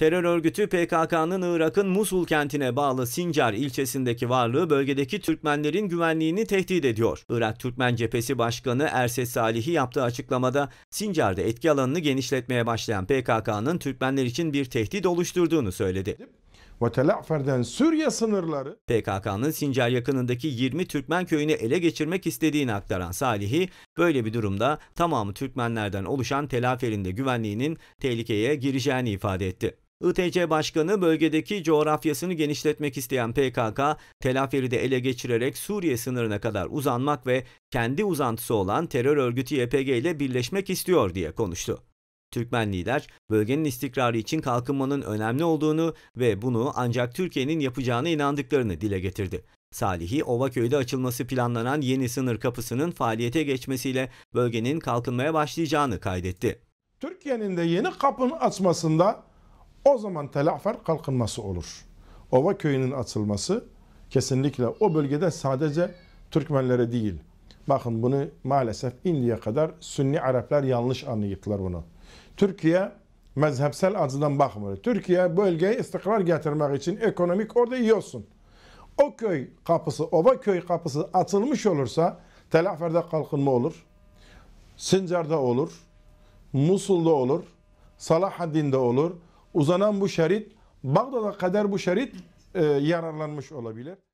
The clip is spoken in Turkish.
Terör örgütü PKK'nın Irak'ın Musul kentine bağlı Sincar ilçesindeki varlığı bölgedeki Türkmenlerin güvenliğini tehdit ediyor. Irak Türkmen Cephesi Başkanı Erses Salih'i yaptığı açıklamada Sincar'da etki alanını genişletmeye başlayan PKK'nın Türkmenler için bir tehdit oluşturduğunu söyledi. Vetela'ferden Suriye sınırları PKK'nın Sincar yakınındaki 20 Türkmen köyünü ele geçirmek istediğini aktaran Salih'i böyle bir durumda tamamı Türkmenlerden oluşan Telafer'in de güvenliğinin tehlikeye gireceğini ifade etti. ITC Başkanı bölgedeki coğrafyasını genişletmek isteyen PKK, Tel Afer'i de ele geçirerek Suriye sınırına kadar uzanmak ve kendi uzantısı olan terör örgütü YPG ile birleşmek istiyor diye konuştu. Türkmen lider, bölgenin istikrarı için kalkınmanın önemli olduğunu ve bunu ancak Türkiye'nin yapacağına inandıklarını dile getirdi. Salihi, Ovaköy'de açılması planlanan yeni sınır kapısının faaliyete geçmesiyle bölgenin kalkınmaya başlayacağını kaydetti. Türkiye'nin de yeni kapının açmasında o zaman Tela'fer kalkınması olur. Ova köyünün açılması kesinlikle o bölgede sadece Türkmenlere değil. Bakın bunu maalesef indiye kadar Sünni Araplar yanlış anlayıptılar bunu. Türkiye mezhepsel açıdan bakmıyor. Türkiye bölgeye istikrar getirmek için ekonomik orada yiyorsun. O köy kapısı, ova köy kapısı açılmış olursa Telafer'de kalkınma olur. Sincar'da olur. Musul'da olur. Salahaddin'de olur uzanan bu şerit, Bağdat'a kadar bu şerit e, yararlanmış olabilir.